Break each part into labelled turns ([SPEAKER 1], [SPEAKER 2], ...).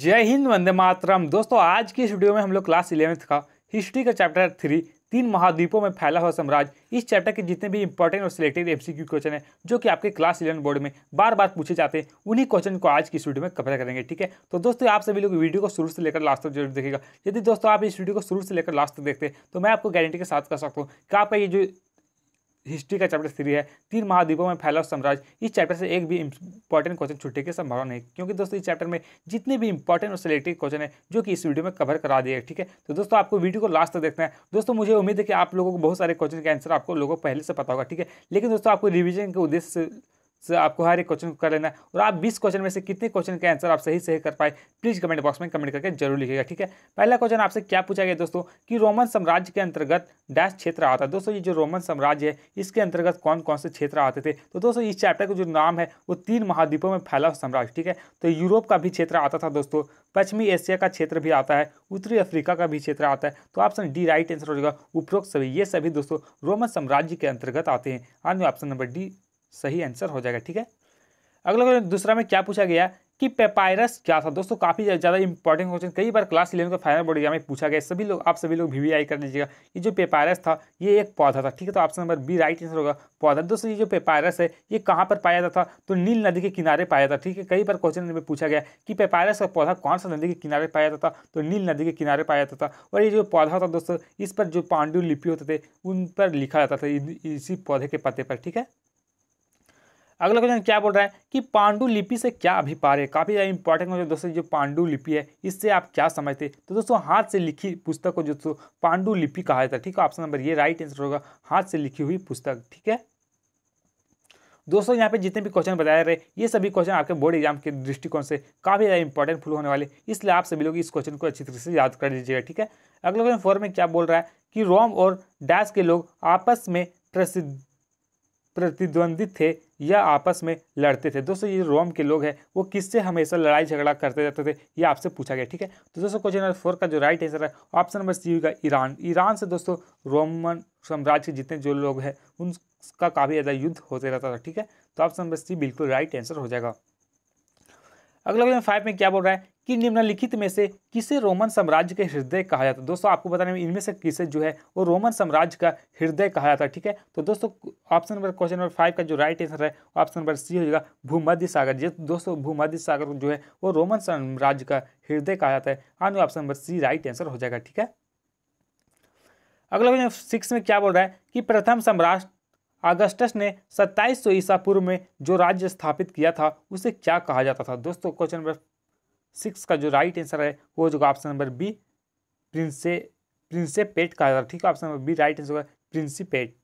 [SPEAKER 1] जय हिंद वंदे मातरम दोस्तों आज की स्टूडियो में हम लोग क्लास इलेवेंथ का हिस्ट्री का चैप्टर थ्री तीन महाद्वीपों में फैला हुआ साम्राज्य इस चैप्टर के जितने भी इंपॉर्टेंट और सिलेक्टेड एमसीक्यू क्वेश्चन है जो कि आपके क्लास इलेवन बोर्ड में बार बार पूछे जाते हैं उन्हीं क्वेश्चन को आज की इस वीडियो में कवर करेंगे ठीक है तो दोस्तों आप सभी लोग वीडियो को शुरू से लेकर लास्ट तक जरूर देखेगा यदि दोस्तों आप इस वीडियो को शुरू से लेकर लास्ट तक देखते हैं तो मैं आपको गारंटी के साथ कर सकता हूँ कि आपका ये जो हिस्ट्री का चैप्टर थ्री है तीन महाद्वीपों में फैला साम्राज्य इस चैप्टर से एक भी इंपॉर्टेंट क्वेश्चन छुट्टी की संभावना नहीं क्योंकि दोस्तों इस चैप्टर में जितने भी इंपॉर्टेंट और सिलेक्टेड क्वेश्चन है जो कि इस वीडियो में कवर करा दिया है ठीक है तो दोस्तों आपको वीडियो को लास्ट तक देखना है दोस्तों मुझे उम्मीद है कि आप लोगों को बहुत सारे क्वेश्चन के आंसर आपको लोगों को पहले से पता होगा ठीक है लेकिन दोस्तों आपको रिविजन के उद्देश्य से आपको हर एक क्वेश्चन को कर लेना है और आप 20 क्वेश्चन में से कितने क्वेश्चन के आंसर आप सही सही कर पाए प्लीज़ कमेंट बॉक्स में कमेंट करके जरूर लिखिएगा ठीक है पहला क्वेश्चन आपसे क्या पूछा गया दोस्तों कि रोमन साम्राज्य के अंतर्गत डैश क्षेत्र आता है दोस्तों ये जो रोमन साम्राज्य है इसके अंतर्गत कौन कौन से क्षेत्र आते थे तो दोस्तों इस चैप्टर का जो नाम है वो तीन महाद्वीपों में फैला हुआ साम्राज्य ठीक है तो यूरोप का भी क्षेत्र आता था दोस्तों पश्चिमी एशिया का क्षेत्र भी आता है उत्तरी अफ्रीका का भी क्षेत्र आता है तो ऑप्शन डी राइट आंसर हो जाएगा उपरोक्त सभी ये सभी दोस्तों रोमन साम्राज्य के अंतर्गत आते हैं आज ऑप्शन नंबर डी सही आंसर हो जाएगा ठीक है अगला क्वेश्चन दूसरा में क्या पूछा गया कि पेपायरस क्या था दोस्तों काफ़ी ज़्यादा इंपॉर्टेंट क्वेश्चन कई बार क्लास इलेवन का फाइनल बोर्ड एग्जाम में पूछा गया सभी लोग आप सभी लोग वी आई कर लीजिएगा ये जो पेपायरस था ये एक पौधा था ठीक है तो option number B right answer होगा पौधा दोस्तों ये जो पेपायरस है ये कहाँ पर पाया जाता था तो नील नदी के किनारे पाया जाता ठीक है कई बार क्वेश्चन में पूछा गया कि पेपायरस का पौधा कौन सा नदी के किनारे पाया जाता था तो नील नदी के किनारे पाया जाता था और ये जो पौधा था दोस्तों इस पर जो पांडुलिपि होते थे उन पर लिखा जाता था इसी पौधे के पते पर ठीक है अगला क्वेश्चन क्या बोल रहा है कि लिपि से क्या अभिप्राय है काफ़ी ज़्यादा इंपॉर्टेंट क्वेश्चन दोस्तों जो लिपि है इससे आप क्या समझते तो दोस्तों हाथ से लिखी पुस्तक को जो लिपि कहा जाता है ठीक है ऑप्शन नंबर ये राइट आंसर होगा हाथ से लिखी हुई पुस्तक ठीक है दोस्तों यहाँ पे जितने भी क्वेश्चन बताए रहे ये सभी क्वेश्चन आपके बोर्ड एग्जाम के दृष्टिकोण से काफ़ी ज़्यादा इंपॉर्टेंट फुल होने वाले इसलिए आप सभी लोग इस क्वेश्चन को अच्छी तरीके से याद कर लीजिएगा ठीक है अगला क्वेश्चन फोर में क्या बोल रहा है कि रोम और डैश के लोग आपस में प्रसिद्ध प्रतिद्वंदी थे या आपस में लड़ते थे दोस्तों ये रोम के लोग हैं वो किससे हमेशा लड़ाई झगड़ा करते रहते थे ये आपसे पूछा गया ठीक है तो दोस्तों क्वेश्चन नंबर फोर का जो राइट आंसर है ऑप्शन नंबर सी होगा ईरान ईरान से दोस्तों रोमन साम्राज्य के जितने जो लोग हैं उनका काफ़ी ज़्यादा युद्ध होते रहता था ठीक है तो ऑप्शन नंबर सी बिल्कुल राइट आंसर हो जाएगा अगला क्वेश्चन फाइव में क्या बोल रहा है कि निम्नलिखित में से किसे रोमन साम्राज्य के हृदय कहा जाता है दोस्तों आपको बताने में इनमें से किसे जो है वो रोमन साम्राज्य का हृदय कहा जाता है ठीक है तो दोस्तों option number question number five का जो राइट आंसर है ऑप्शन नंबर सी हो जाएगा भूमध्य सागर जिस तो दोस्तों भूमध्य सागर जो है वो रोमन साम्राज्य का हृदय कहा जाता है आने option number C right answer हो जाएगा ठीक है अगला क्वेश्चन सिक्स में क्या बोल रहा है कि प्रथम सम्राट अगस्टस ने 2700 ईसा पूर्व में जो राज्य स्थापित किया था उसे क्या कहा जाता था दोस्तों क्वेश्चन नंबर सिक्स का जो राइट आंसर है वो जो ऑप्शन नंबर बी प्रिंसे प्रिंसेपेट कहा जाता ठीक है option number B right answer होगा प्रिंसिपेट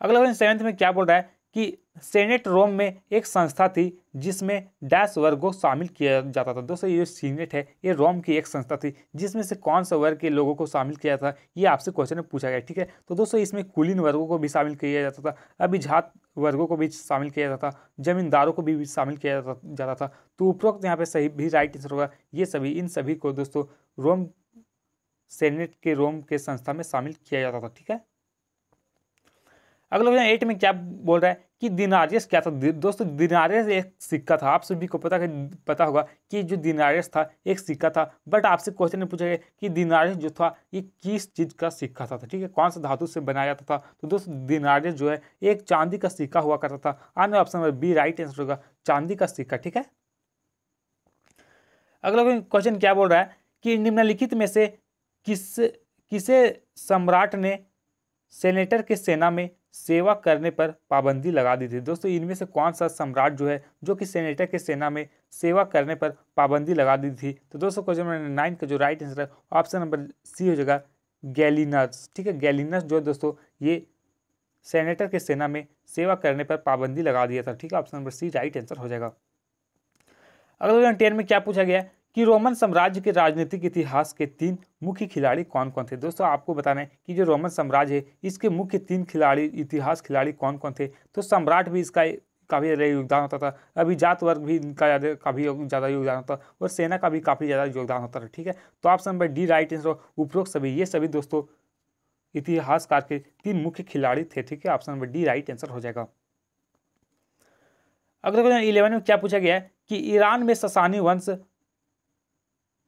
[SPEAKER 1] अगला क्वेश्चन सेवेंथ में क्या बोल रहा है कि सेनेट रोम में एक संस्था थी जिसमें डैश वर्ग को शामिल किया जाता था दोस्तों ये सीनेट है ये रोम की एक संस्था थी जिसमें से कौन सा वर्ग के लोगों को शामिल किया था ये आपसे क्वेश्चन में पूछा गया ठीक है तो दोस्तों इसमें कुलीन वर्गों को भी शामिल किया जाता था अभिजात वर्गों को भी शामिल किया जाता था जमींदारों को भी शामिल किया जाता था तो उपरोक्त यहाँ पर सही भी राइट आंसर होगा ये सभी इन सभी को दोस्तों रोम सेनेट के रोम के संस्था में शामिल किया जाता था ठीक है अगला क्वेश्चन एट में क्या बोल रहा है कि दिनारियस क्या था दोस्तों दिनारियस एक सिक्का था आप सभी को पता पता होगा कि जो दिनारियस था एक सिक्का था बट आपसे क्वेश्चन में पूछा गया कि दिनारियस जो था ये किस चीज़ का सिक्का था ठीक है कौन सा धातु से बनाया जाता था तो दोस्तों दिनारियस जो है एक चांदी का सिक्का हुआ करता था आने option number B right answer होगा चांदी का सिक्का ठीक है अगला क्वेश्चन क्या बोल रहा है कि निम्नलिखित में से किस किसे सम्राट ने सेनेटर के सेना में सेवा करने पर पाबंदी लगा दी थी दोस्तों इनमें से कौन सा सम्राट जो है जो कि सेनेटर के सेना में सेवा करने पर पाबंदी लगा दी थी तो दोस्तों क्वेश्चन नंबर नाइन का जो राइट आंसर है ऑप्शन नंबर सी हो जाएगा गैलिनस ठीक है गैलिनस जो है दोस्तों ये सेनेटर के सेना में सेवा करने पर पाबंदी लगा दिया था ठीक है option number C right answer हो जाएगा अगला क्वेश्चन टेन में क्या पूछा गया है कि रोमन साम्राज्य के राजनीतिक इतिहास के तीन मुख्य खिलाड़ी कौन कौन थे दोस्तों आपको बताना है कि जो रोमन साम्राज्य है इसके मुख्य तीन खिलाड़ी इतिहास खिलाड़ी कौन कौन थे तो सम्राट भी इसका काफ़ी ज़्यादा योगदान होता था जात वर्ग भी इनका ज़्यादा काफ़ी ज़्यादा योगदान होता और सेना का भी काफ़ी ज़्यादा योगदान होता था ठीक है तो option number D right answer उपरोक्त सभी ये सभी दोस्तों इतिहासकार के तीन मुख्य खिलाड़ी थे ठीक है option number D right answer हो जाएगा अगला क्वेश्चन इलेवन में क्या पूछा गया है कि ईरान में ससानी वंश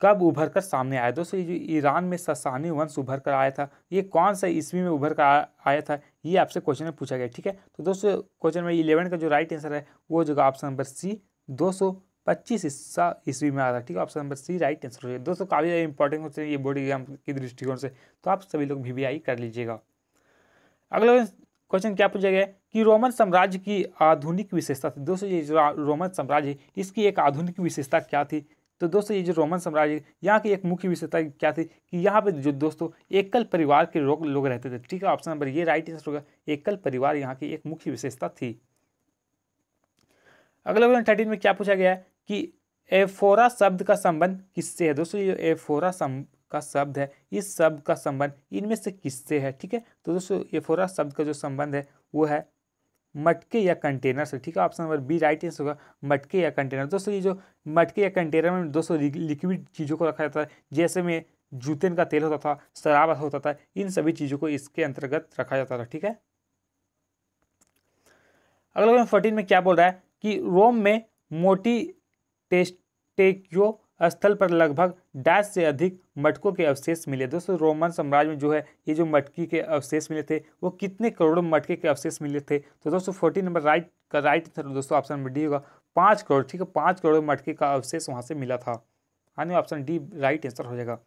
[SPEAKER 1] कब उभर कर सामने आया दोस्तों ये जो ईरान में ससानी वंश उभर कर आया था ये कौन सा ईस्वी में उभर कर आया था ये आपसे क्वेश्चन में पूछा गया ठीक है तो दोस्तों क्वेश्चन में इलेवन का जो राइट आंसर है वो जो ऑप्शन नंबर सी दो सौ पच्चीस हिस्सा ईस्वी में आ रहा है ठीक है option number C right answer हो दोस्तों काफ़ी ज्यादा इंपॉर्टेंट क्वेश्चन ये बोर्ड एग्जाम के दृष्टिकोण से तो आप सभी लोग वी कर लीजिएगा अगला क्वेश्चन क्या पूछा गया कि रोमन साम्राज्य की आधुनिक विशेषता थी दोस्तों ये जो रोमन साम्राज्य इसकी एक आधुनिक विशेषता क्या थी तो दोस्तों ये जो रोमन साम्राज्य यहाँ की एक मुख्य विशेषता क्या थी कि यहाँ पे जो दोस्तों एकल परिवार के लोग लोग रहते थे ठीक है ऑप्शन नंबर ये राइट आंसर होगा एकल परिवार यहाँ की एक मुख्य विशेषता थी अगला क्वेश्चन थर्टीन में क्या पूछा गया है कि एफोरा शब्द का संबंध किससे है दोस्तों ये एफोरा का शब्द है इस शब्द का संबंध इनमें से किससे है ठीक है तो दोस्तों एफोरा शब्द का जो संबंध है वो है मटके या कंटेनर से ठीक है option number B right answer होगा मटके या कंटेनर दोस्तों ये जो मटके या कंटेनर में दोस्तों लिक्विड चीज़ों को रखा जाता है जैसे में जूतन का तेल होता था शराब होता था इन सभी चीज़ों को इसके अंतर्गत रखा जाता था ठीक है अगला फोर्टीन में क्या बोल रहा है कि रोम में मोटी टेस्टेक्यो स्थल पर लगभग डैस से अधिक मटकों के अवशेष मिले दोस्तों रोमन साम्राज्य में जो है ये जो मटकी के अवशेष मिले थे वो कितने करोड़ों मटके के अवशेष मिले थे तो दोस्तों फोर्टी नंबर राइट का राइट आंसर दोस्तों ऑप्शन नंबर डी होगा पाँच करोड़ ठीक है पाँच करोड़ मटके का अवशेष वहाँ से मिला था यानी ऑप्शन डी राइट आंसर हो जाएगा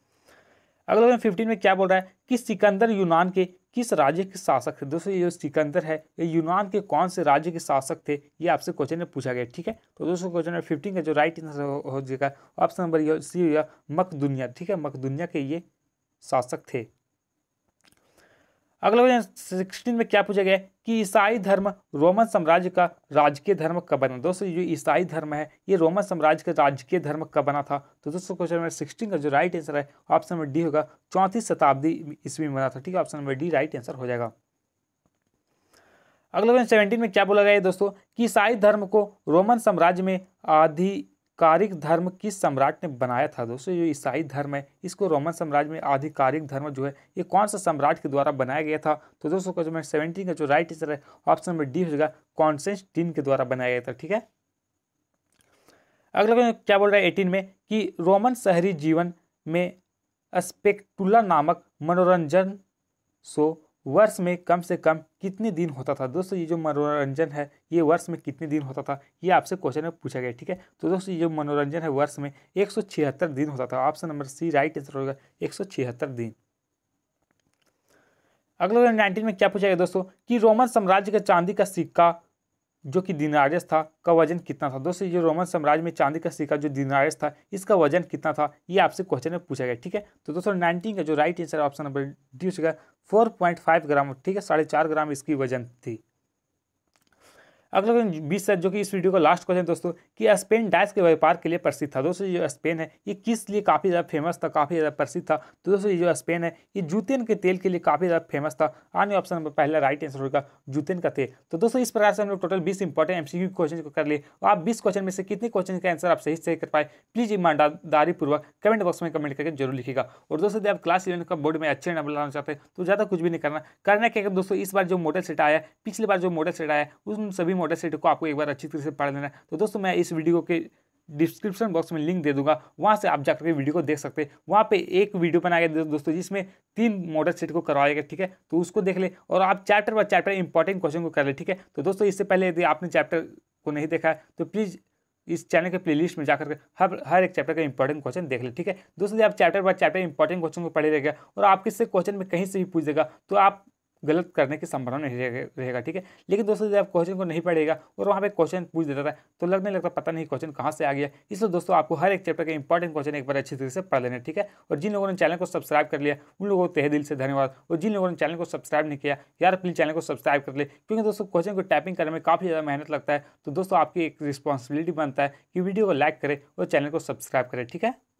[SPEAKER 1] अगला क्वेश्चन फिफ्टीन में क्या बोल रहा है कि सिकंदर यूनान के किस राज्य के शासक थे दोस्तों ये जो सिकंदर है ये यूनान के कौन से राज्य के शासक थे ये आपसे क्वेश्चन में पूछा गया ठीक है तो दोस्तों क्वेश्चन नंबर फिफ्टीन का जो राइट आंसर हो जाएगा ऑप्शन नंबर ये सी मकदुनिया ठीक है मकदुनिया के ये शासक थे अगला क्वेश्चन सिक्सटीन में क्या पूछा गया कि ईसाई धर्म रोमन साम्राज्य का राजकीय धर्म कब बना दोस्तों जो ईसाई धर्म है ये रोमन साम्राज्य का राजकीय धर्म कब बना था तो दोस्तों क्वेश्चन नंबर सिक्सटीन का जो राइट आंसर है ऑप्शन नंबर डी होगा चौथी शताब्दी ईस्वी में बना था ठीक है option number D right answer हो जाएगा अगला क्वेश्चन सेवेंटीन में क्या बोला गया है दोस्तों कि ईसाई धर्म को रोमन साम्राज्य में आधी आधिकारिक धर्म किस सम्राट ने बनाया था दोस्तों जो ईसाई धर्म है इसको रोमन साम्राज्य में आधिकारिक धर्म जो है ये कौन सा सम्राट के द्वारा बनाया गया था तो दोस्तों का जो मैं सेवेंटीन का जो राइट आंसर है ऑप्शन नंबर डी हो जाएगा कॉन्स्टेंटिन के द्वारा बनाया गया था ठीक है अगला क्या बोल रहा है एटीन में कि रोमन शहरी जीवन में स्पेक्टुला नामक मनोरंजन शो वर्ष में कम से कम कितने दिन होता था दोस्तों ये जो मनोरंजन है ये वर्ष में कितने दिन होता था ये आपसे क्वेश्चन में पूछा गया ठीक है तो दोस्तों ये जो मनोरंजन है वर्ष में एक दिन होता था option number C right answer होगा एक दिन अगले नाइनटीन में क्या पूछा गया दोस्तों कि रोमन साम्राज्य का चांदी का सिक्का जो कि दिनारस था का वजन कितना था दोस्तों ये रोमन साम्राज्य में चांदी का सिक्का जो दिनारस था इसका वजन कितना था ये आपसे क्वेश्चन में पूछा गया ठीक है तो दोस्तों नाइनटीन का जो right answer option number D हो चुका है फोर पॉइंट फाइव ग्राम ठीक है साढ़े चार ग्राम इसकी वजन थी अगला क्वेश्चन बीस जो कि इस वीडियो का लास्ट क्वेश्चन दोस्तों कि स्पेन डाइस के व्यापार के लिए प्रसिद्ध था दोस्तों जो स्पेन है ये किस लिए काफ़ी ज़्यादा फेमस था काफ़ी ज़्यादा प्रसिद्ध था तो दोस्तों ये जो स्पेन है ये जूतेन के तेल के लिए काफ़ी ज़्यादा फेमस था आने ऑप्शन नंबर पहला राइट आंसर होगा जूतेन का तेल तो दोस्तों इस प्रकार से हम लोग टोटल बीस इंपॉर्टेंट एमसीक्यू क्वेश्चन को कर लिए तो आप बीस क्वेश्चन में से कितने क्वेश्चन का आंसर आप सही सही कर पाए प्लीज़ ईमानदारीपूर्वक कमेंट बॉक्स में कमेंट करके जरूर लिखेगा और दोस्तों यदि आप क्लास इलेवन का बोर्ड में अच्छे नंबर लाना चाहते हैं तो ज़्यादा कुछ भी नहीं करना करना क्या दोस्तों इस बार जो मॉडल सेट आया पिछली बार जो मॉडल सेट आया उन सभी मोटर सेट को आपको एक बार अच्छी तरीके से पढ़ लेना है तो दोस्तों मैं इस वीडियो के डिस्क्रिप्शन बॉक्स में लिंक दे दूंगा वहाँ से आप जाकर के वीडियो को देख सकते हैं वहाँ पे एक वीडियो बना गया दोस्तों जिसमें तीन मॉडल सेट को करवाया गया ठीक है तो उसको देख ले और आप chapter by chapter important question को कर ले ठीक है तो दोस्तों इससे पहले यदि आपने चैप्टर को नहीं देखा है तो प्लीज़ इस चैनल के प्लेलिस्ट में जाकर के हर हर एक चैप्टर का इंपॉर्टेंट क्वेश्चन देख ले ठीक है दोस्तों आप chapter by chapter important question को पढ़े रहेगा और आप किससे क्वेश्चन में कहीं से भी पूछ देगा तो आप गलत करने की संभावना नहीं रहेगा ठीक है लेकिन दोस्तों यदि आप क्वेश्चन को नहीं पढ़ेगा और वहाँ पे क्वेश्चन पूछ देता था तो लगने लगता पता नहीं क्वेश्चन कहाँ से आ गया इसलिए दोस्तों आपको हर एक चैप्टर के इंपॉर्टेंट क्वेश्चन एक बार अच्छी तरीके से पढ़ लेना ठीक है और जिन लोगों ने चैनल को सब्सक्राइब कर लिया उन लोगों को तह दिल से धन्यवाद और जिन लोगों ने चैनल को सब्सक्राइब नहीं किया यार प्लीज़ चैनल को सब्सक्राइब कर ले क्योंकि दोस्तों क्वेश्चन को टाइपिंग करने में काफ़ी ज़्यादा मेहनत लगता है तो दोस्तों आपकी एक रिस्पॉन्सिबिलिटी बनता है कि वीडियो को लाइक करें और चैनल को सब्सक्राइब करें ठीक है